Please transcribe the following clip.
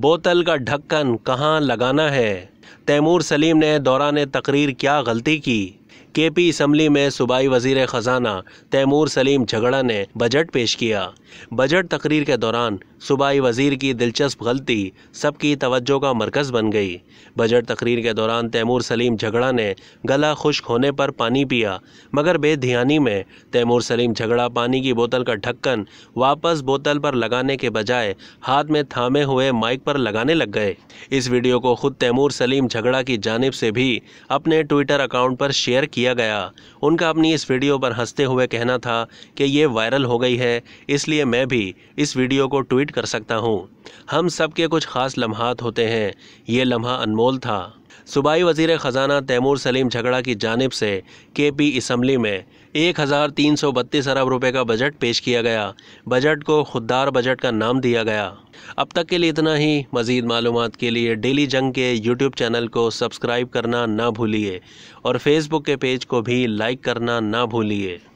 बोतल का ढक्कन कहाँ लगाना है तैमूर सलीम ने दौरान तकरीर क्या गलती की के पी इसम्बली में सूबाई वजीर ख़जाना तैमूर सलीम झगड़ा ने बजट पेश किया बजट तकरीर के दौरान सूबाई वजीर की दिलचस्प गलती सबकी तवज्जो का मरकज़ बन गई बजट तकरीर के दौरान तैमूर सलीम झगड़ा ने गला खुश्क होने पर पानी पिया मगर बेध्यानी में तैमूर सलीम झगड़ा पानी की बोतल का ढक्कन वापस बोतल पर लगाने के बजाय हाथ में थामे हुए माइक पर लगाने लग गए इस वीडियो को खुद तैमूर सलीम झगड़ा की जानब से भी अपने ट्विटर अकाउंट पर शेयर किया गया उनका अपनी इस वीडियो पर हंसते हुए कहना था कि ये वायरल हो गई है इसलिए मैं भी इस वीडियो को ट्वीट कर सकता हूँ हम सब के कुछ ख़ास लम्हात होते हैं ये लम्हा अनमोल था सूबाई वजीर ख़जाना तैमूर सलीम झगड़ा की जानब से के पी इसम्बली में एक हज़ार तीन सौ बत्तीस अरब रुपये का बजट पेश किया गया बजट को खुददार बजट का नाम दिया गया अब तक के लिए इतना ही मज़ीद मालूम के लिए डेली जंग के यूट्यूब चैनल को सब्सक्राइब करना ना भूलिए और फेसबुक के पेज को भी लाइक करना ना भूलिए